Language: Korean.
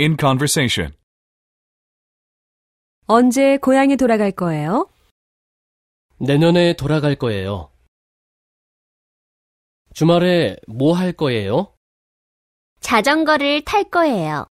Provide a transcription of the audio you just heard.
in conversation. 언제 고향에 돌아갈 거예요? 내년에 돌아갈 거예요. 주말에 뭐 할 거예요? 자전거를 탈 거예요.